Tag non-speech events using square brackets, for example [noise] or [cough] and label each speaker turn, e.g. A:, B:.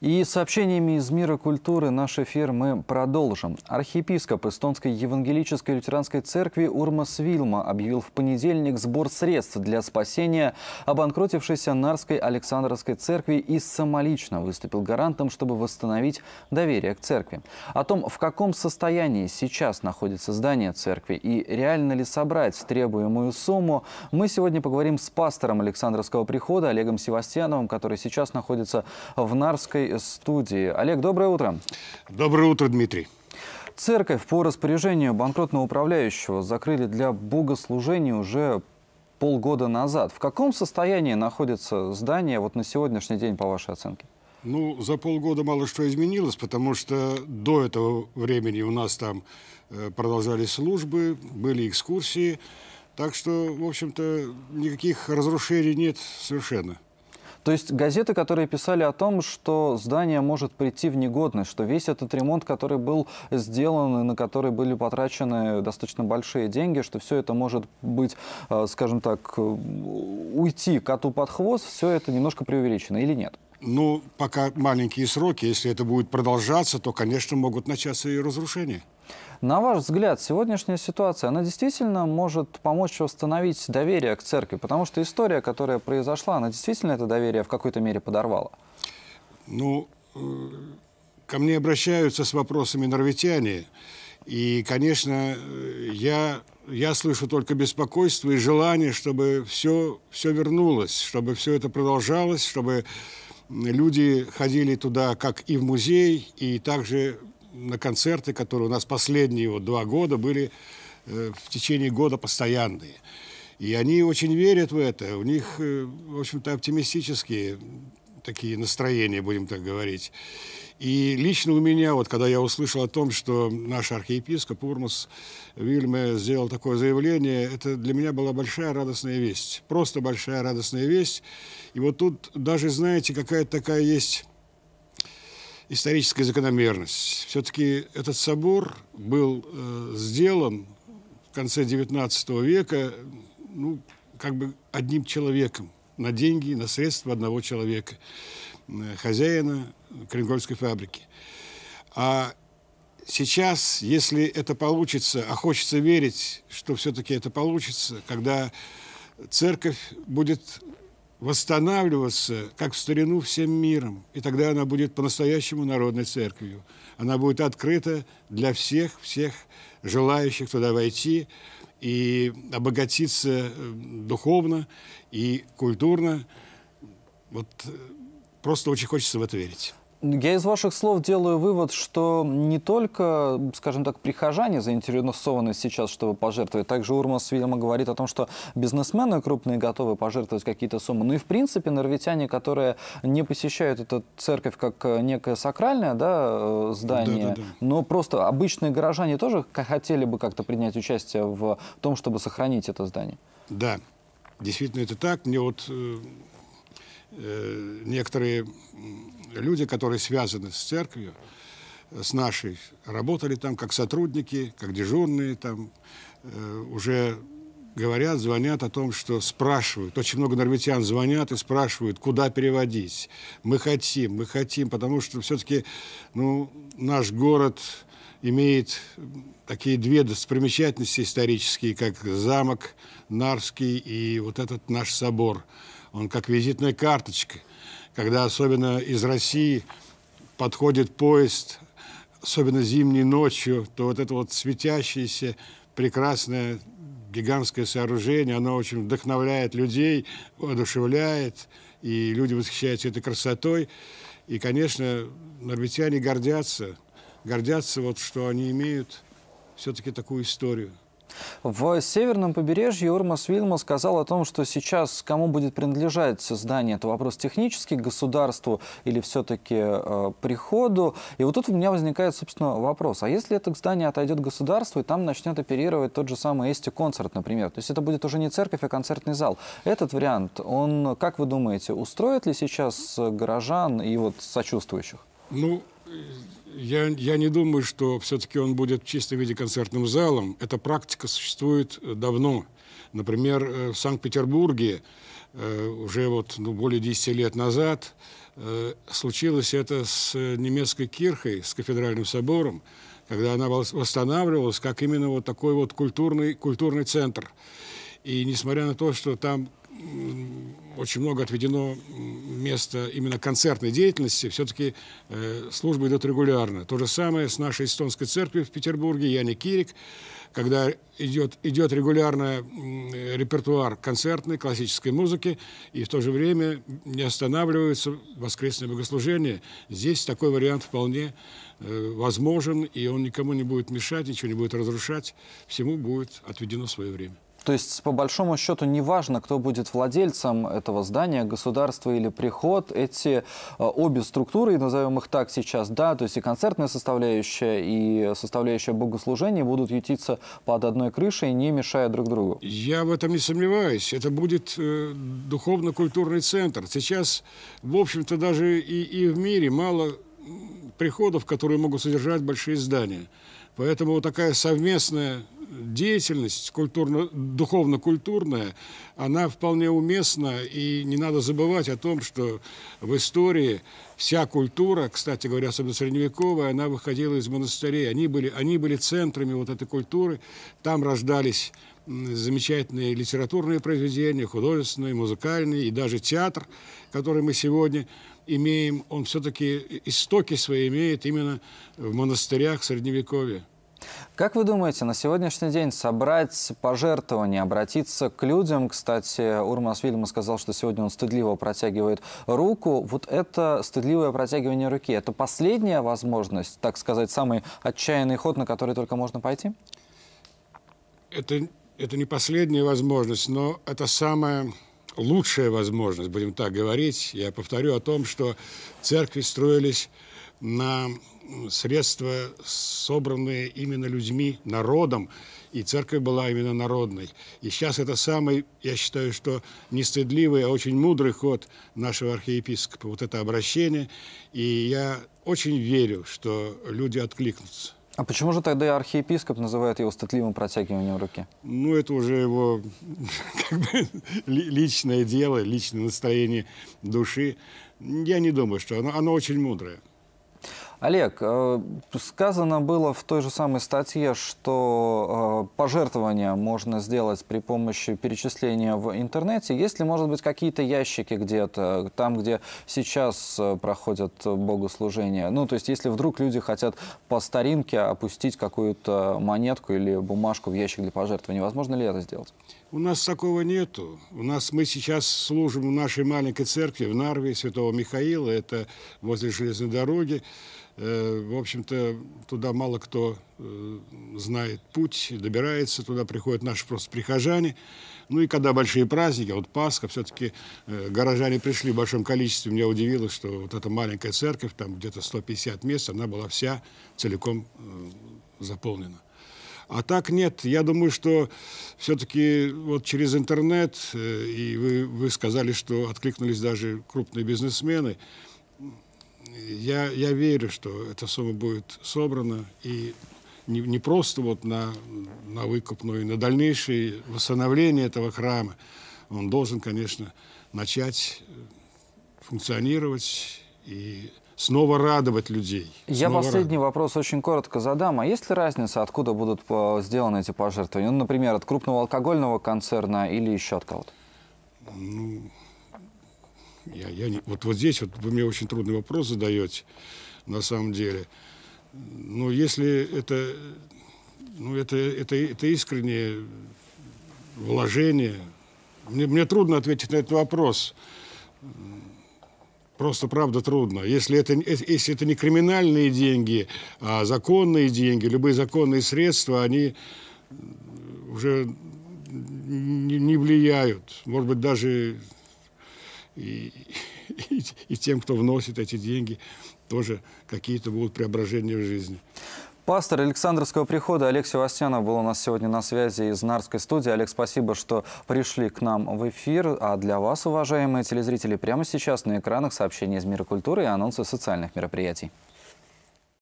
A: И сообщениями из мира культуры наш эфир мы продолжим. Архиепископ Эстонской Евангелической Лютеранской Церкви Урмас Вилма объявил в понедельник сбор средств для спасения обанкротившейся Нарской Александровской Церкви и самолично выступил гарантом, чтобы восстановить доверие к церкви. О том, в каком состоянии сейчас находится здание церкви и реально ли собрать требуемую сумму, мы сегодня поговорим с пастором Александровского прихода Олегом Севастьяновым, который сейчас находится в Нарской нашей студии. Олег, доброе утро. Доброе утро, Дмитрий. Церковь по распоряжению банкротного управляющего закрыли для богослужения уже полгода назад. В каком состоянии находится здание вот на сегодняшний день, по вашей оценке?
B: Ну, за полгода мало что изменилось, потому что до этого времени у нас там э, продолжались службы, были экскурсии. Так что, в общем-то, никаких разрушений нет совершенно. То есть газеты, которые
A: писали о том, что здание может прийти в негодность, что весь этот ремонт, который был сделан и на который были потрачены достаточно большие деньги, что все это может быть, э,
B: скажем так, э, уйти коту под хвост, все это немножко преувеличено или нет? Ну, пока маленькие сроки, если это будет продолжаться, то, конечно, могут начаться и разрушения.
A: На ваш взгляд, сегодняшняя ситуация, она действительно может помочь восстановить доверие к церкви? Потому что история, которая произошла, она действительно это доверие в какой-то мере подорвала?
B: Ну, э, ко мне обращаются с вопросами норветяне. И, конечно, э, я, я слышу только беспокойство и желание, чтобы все, все вернулось, чтобы все это продолжалось, чтобы люди ходили туда как и в музей, и также на концерты, которые у нас последние вот два года были э, в течение года постоянные. И они очень верят в это. У них, э, в общем-то, оптимистические такие настроения, будем так говорить. И лично у меня, вот когда я услышал о том, что наш архиепископ Урмус Вильме сделал такое заявление, это для меня была большая радостная весть. Просто большая радостная весть. И вот тут даже, знаете, какая-то такая есть историческая закономерность. Все-таки этот собор был э, сделан в конце XIX века, ну, как бы одним человеком, на деньги, на средства одного человека, э, хозяина Кренгольской фабрики. А сейчас, если это получится, а хочется верить, что все-таки это получится, когда церковь будет восстанавливаться, как в старину, всем миром. И тогда она будет по-настоящему народной церковью. Она будет открыта для всех, всех желающих туда войти и обогатиться э, духовно и культурно. Вот э, просто очень хочется в это верить.
A: Я из ваших слов делаю вывод, что не только, скажем так, прихожане заинтересованы сейчас, чтобы пожертвовать. Также Урмас, видимо, говорит о том, что бизнесмены крупные готовы пожертвовать какие-то суммы. Ну и, в принципе, норвитяне, которые не посещают эту церковь как э, некое сакральное да, э, здание, да, да, да. но просто обычные горожане тоже хотели бы как-то принять участие в том, чтобы сохранить это здание.
B: Да, действительно это так. Мне вот э, Э, некоторые люди, которые связаны с церковью, с нашей, работали там как сотрудники, как дежурные, там э, уже говорят, звонят о том, что спрашивают. Очень много норветян звонят и спрашивают, куда переводить. Мы хотим, мы хотим, потому что все-таки ну, наш город имеет такие две достопримечательности исторические, как замок Нарский и вот этот наш собор. Он как визитная карточка, когда особенно из России подходит поезд, особенно зимней ночью, то вот это вот светящееся прекрасное гигантское сооружение, оно очень вдохновляет людей, воодушевляет, и люди восхищаются этой красотой. И, конечно, норвитяне гордятся – гордятся, вот, что они имеют все-таки такую историю. В северном побережье Урмас Вильма
A: сказал о том, что сейчас кому будет принадлежать здание. Это вопрос технический, государству или все-таки э, приходу. И вот тут у меня возникает, собственно, вопрос. А если это здание отойдет государству, и там начнет оперировать тот же самый Эсти концерт, например? То есть это будет уже не церковь, а концертный зал. Этот вариант, он, как вы думаете, устроит ли сейчас э, горожан и вот сочувствующих?
B: Ну, я, я не думаю, что все-таки он будет в чистом виде концертным залом. Эта практика существует э, давно. Например, э, в Санкт-Петербурге э, уже вот, ну, более 10 лет назад случилось это с немецкой кирхой, с кафедральным собором, когда она восстанавливалась как именно вот такой вот культурный, культурный центр. И несмотря на то, что там очень много отведено место именно концертной деятельности, все-таки э, службы идут регулярно. То же самое с нашей эстонской церкви в Петербурге, Яни Кирик, когда идет, идет регулярно репертуар концертной, классической музыки, и в то же время не останавливаются воскресные богослужения. Здесь такой вариант вполне э, возможен, и он никому не будет мешать, ничего не будет разрушать, всему будет отведено свое время. То есть, по большому счету,
A: неважно, кто будет владельцем этого здания, государство или приход, эти э, обе структуры, назовем их так сейчас, да, то есть и концертная составляющая, и составляющая
B: богослужения будут ютиться под одной крышей, не мешая друг другу. Я в этом не сомневаюсь. Это будет э, духовно-культурный центр. Сейчас, в общем-то, даже и, и в мире мало приходов, которые могут содержать большие здания. Поэтому такая совместная деятельность культурно, духовно-культурная, она вполне уместна, и не надо забывать о том, что в истории вся культура, кстати говоря, особенно средневековая, она выходила из монастырей, они были, они были центрами вот этой культуры, там рождались замечательные литературные произведения, художественные, музыкальные, и даже театр, который мы сегодня имеем, он все-таки истоки свои имеет именно в монастырях Средневековья.
A: Как вы думаете, на сегодняшний день собрать пожертвования, обратиться к людям? Кстати, Урмас Вильма сказал, что сегодня он стыдливо протягивает руку. Вот это стыдливое протягивание руки, это последняя возможность, так сказать, самый отчаянный ход, на который только можно пойти?
B: Это, это не последняя возможность, но это самая лучшая возможность, будем так говорить, я повторю о том, что церкви строились на средства, собранные именно людьми, народом, и церковь была именно народной. И сейчас это самый, я считаю, что не а очень мудрый ход нашего архиепископа, вот это обращение. И я очень верю, что люди откликнутся. А почему же
A: тогда архиепископ называет его статливым протягиванием
B: руки? Ну, это уже его [laughs] как бы, личное дело, личное настроение души. Я не думаю, что оно, оно очень мудрое. Олег, э, сказано было в той же самой
A: статье, что э, пожертвования можно сделать при помощи перечисления в интернете. Есть ли, может быть, какие-то ящики где-то, там, где сейчас э, проходят богослужения? Ну, то есть, если вдруг люди хотят по старинке опустить какую-то монетку или бумажку в ящик для пожертвований, возможно ли это сделать?
B: У нас такого нету. У нас мы сейчас служим в нашей маленькой церкви в Нарве Святого Михаила. Это возле железной дороги. Э, в общем-то, туда мало кто э, знает путь, добирается туда, приходят наши просто прихожане. Ну и когда большие праздники, вот Пасха, все-таки э, горожане пришли в большом количестве. Меня удивило, что вот эта маленькая церковь, там где-то 150 мест, она была вся целиком заполнена. А так нет. Я думаю, что все-таки вот через интернет, э, и вы, вы сказали, что откликнулись даже крупные бизнесмены, я, я верю, что эта сумма будет собрана, и не, не просто вот на, на выкуп, но и на дальнейшее восстановление этого храма. Он должен, конечно, начать э, функционировать и снова радовать людей. Я снова последний
A: радовать. вопрос очень коротко задам. А есть ли разница, откуда будут э, сделаны эти пожертвования? Ну, например, от крупного алкогольного концерна или еще от
B: кого-то? Ну, я, я не... вот, вот здесь вот вы мне очень трудный вопрос задаете, на самом деле. Но ну, если это, ну, это, это, это искреннее вложение, мне, мне трудно ответить на этот вопрос просто, правда, трудно. Если это, если это не криминальные деньги, а законные деньги, любые законные средства, они уже не, не влияют. Может быть, даже и, и, и тем, кто вносит эти деньги, тоже какие-то будут преображения в жизни. Пастор Александровского
A: прихода Олег Севастьянов был у нас сегодня на связи из Нарской студии. Олег, спасибо, что пришли к нам в эфир. А для вас, уважаемые телезрители, прямо сейчас на экранах сообщения из мира культуры и анонсы социальных мероприятий.